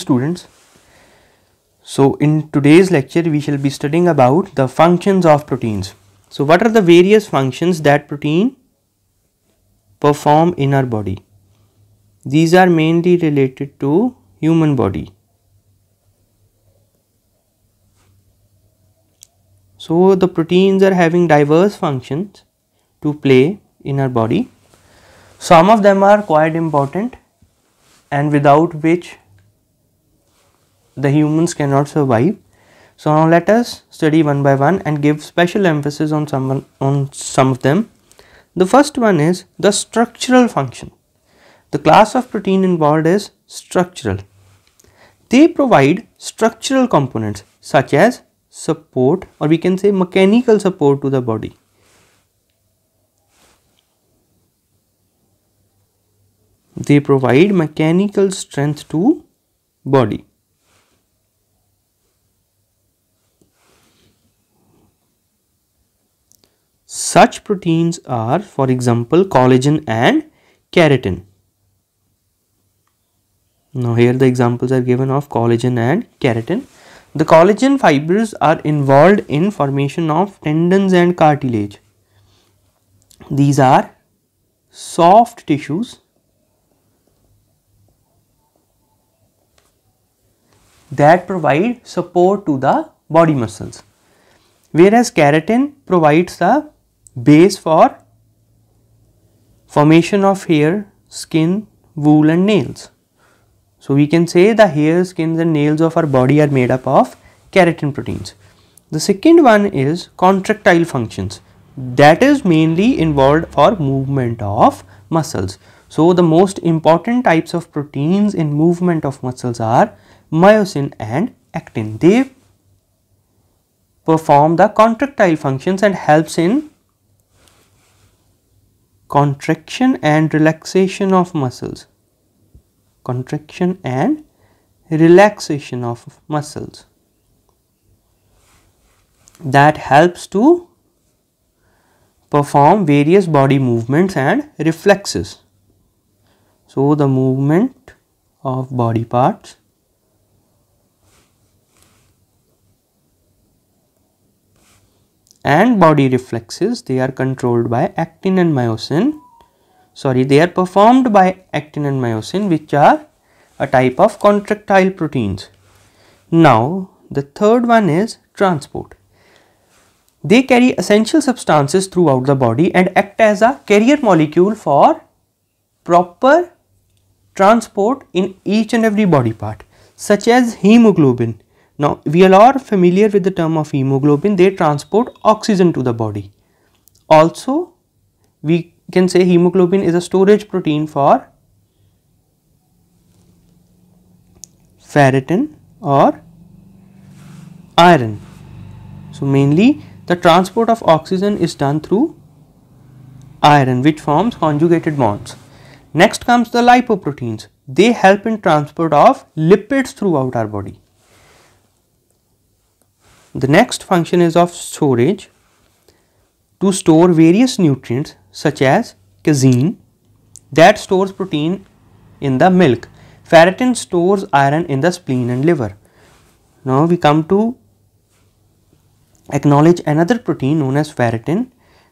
students so in today's lecture we shall be studying about the functions of proteins so what are the various functions that protein perform in our body these are mainly related to human body so the proteins are having diverse functions to play in our body some of them are quite important and without which the humans cannot survive. So now let us study one by one and give special emphasis on some on some of them. The first one is the structural function. The class of protein involved is structural. They provide structural components such as support or we can say mechanical support to the body. They provide mechanical strength to body. Such proteins are for example collagen and keratin. Now here the examples are given of collagen and keratin. The collagen fibers are involved in formation of tendons and cartilage. These are soft tissues that provide support to the body muscles. Whereas keratin provides the base for formation of hair, skin, wool and nails. So we can say the hair, skins and nails of our body are made up of keratin proteins. The second one is contractile functions that is mainly involved for movement of muscles. So the most important types of proteins in movement of muscles are myosin and actin. They perform the contractile functions and helps in contraction and relaxation of muscles contraction and relaxation of muscles that helps to perform various body movements and reflexes so the movement of body parts and body reflexes they are controlled by actin and myosin sorry they are performed by actin and myosin which are a type of contractile proteins. Now the third one is transport. They carry essential substances throughout the body and act as a carrier molecule for proper transport in each and every body part such as hemoglobin now, we all are familiar with the term of hemoglobin, they transport oxygen to the body. Also, we can say hemoglobin is a storage protein for ferritin or iron. So, mainly the transport of oxygen is done through iron which forms conjugated bonds. Next comes the lipoproteins. They help in transport of lipids throughout our body. The next function is of storage to store various nutrients such as casein that stores protein in the milk. Ferritin stores iron in the spleen and liver. Now we come to acknowledge another protein known as ferritin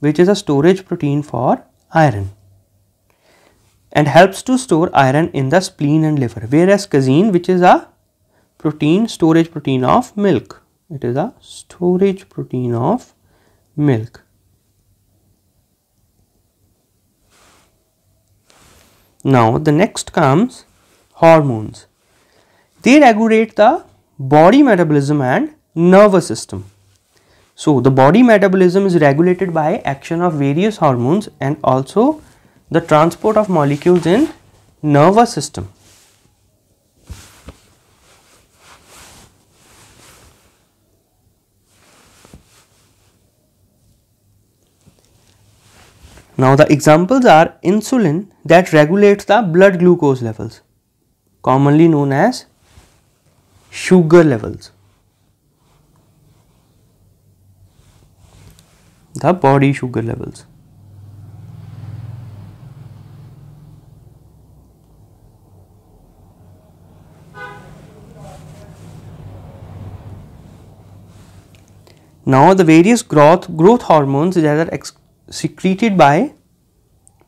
which is a storage protein for iron and helps to store iron in the spleen and liver whereas casein which is a protein storage protein of milk it is a storage protein of milk. Now the next comes hormones. They regulate the body metabolism and nervous system. So the body metabolism is regulated by action of various hormones and also the transport of molecules in nervous system. Now the examples are insulin that regulates the blood glucose levels, commonly known as sugar levels. The body sugar levels. Now the various growth growth hormones that are secreted by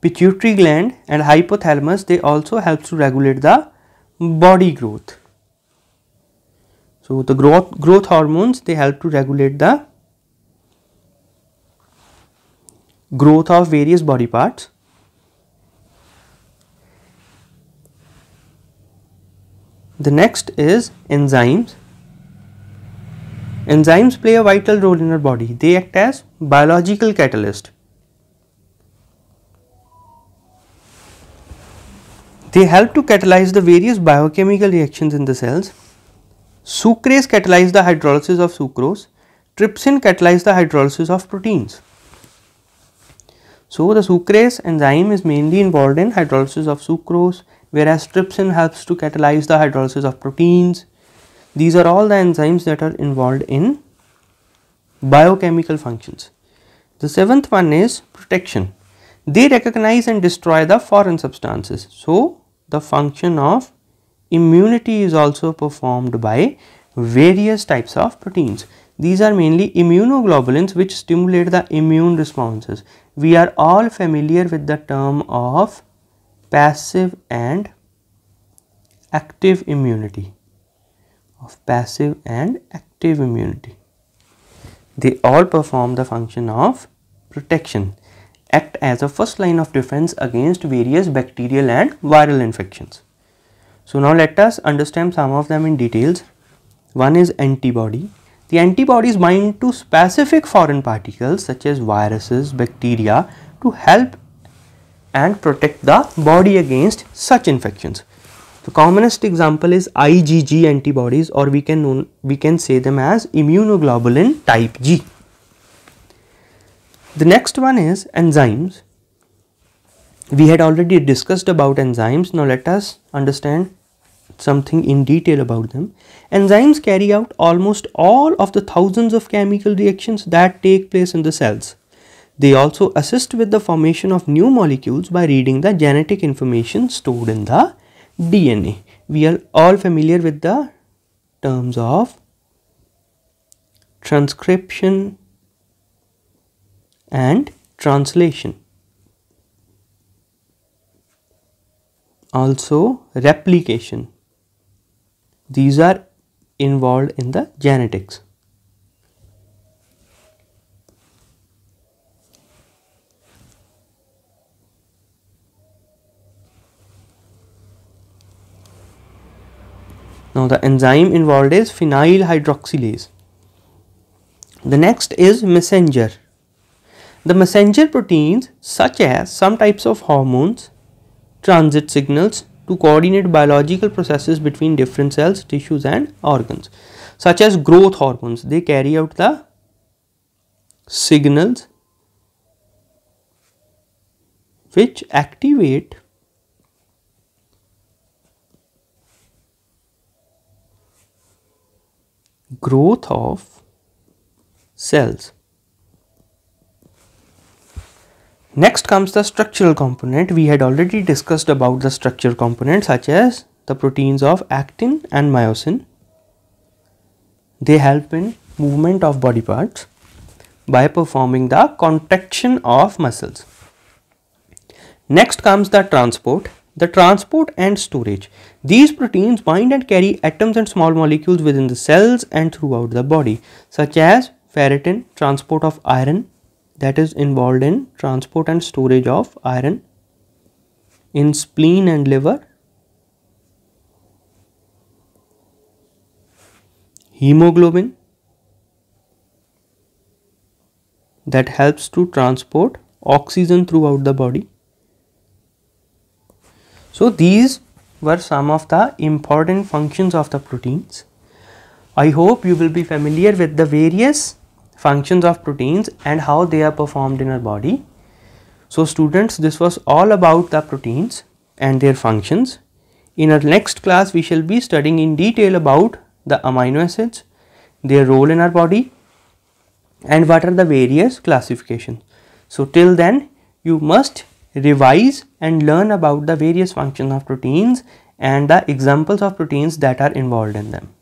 pituitary gland and hypothalamus they also helps to regulate the body growth. So the growth growth hormones they help to regulate the growth of various body parts. The next is enzymes. Enzymes play a vital role in our body. They act as biological catalyst. They help to catalyze the various biochemical reactions in the cells. Sucrase catalyzes the hydrolysis of sucrose. Trypsin catalyzes the hydrolysis of proteins. So, the sucrase enzyme is mainly involved in hydrolysis of sucrose whereas trypsin helps to catalyze the hydrolysis of proteins. These are all the enzymes that are involved in biochemical functions. The seventh one is protection. They recognize and destroy the foreign substances. So, the function of immunity is also performed by various types of proteins. These are mainly immunoglobulins which stimulate the immune responses. We are all familiar with the term of passive and active immunity. Of passive and active immunity. They all perform the function of protection act as a first line of defense against various bacterial and viral infections. So now let us understand some of them in details. One is antibody. The antibodies bind to specific foreign particles such as viruses, bacteria to help and protect the body against such infections. The commonest example is IgG antibodies or we can, we can say them as immunoglobulin type G. The next one is enzymes. We had already discussed about enzymes. Now let us understand something in detail about them. Enzymes carry out almost all of the thousands of chemical reactions that take place in the cells. They also assist with the formation of new molecules by reading the genetic information stored in the DNA. We are all familiar with the terms of transcription, and translation. Also replication. These are involved in the genetics. Now the enzyme involved is phenyl hydroxylase. The next is messenger. The messenger proteins such as some types of hormones, transit signals to coordinate biological processes between different cells, tissues and organs such as growth hormones. They carry out the signals which activate growth of cells. Next comes the structural component. We had already discussed about the structure component such as the proteins of actin and myosin. They help in movement of body parts by performing the contraction of muscles. Next comes the transport, the transport and storage. These proteins bind and carry atoms and small molecules within the cells and throughout the body such as ferritin, transport of iron, that is involved in transport and storage of iron in spleen and liver hemoglobin that helps to transport oxygen throughout the body so these were some of the important functions of the proteins i hope you will be familiar with the various functions of proteins and how they are performed in our body. So students this was all about the proteins and their functions. In our next class we shall be studying in detail about the amino acids, their role in our body and what are the various classifications. So till then you must revise and learn about the various functions of proteins and the examples of proteins that are involved in them.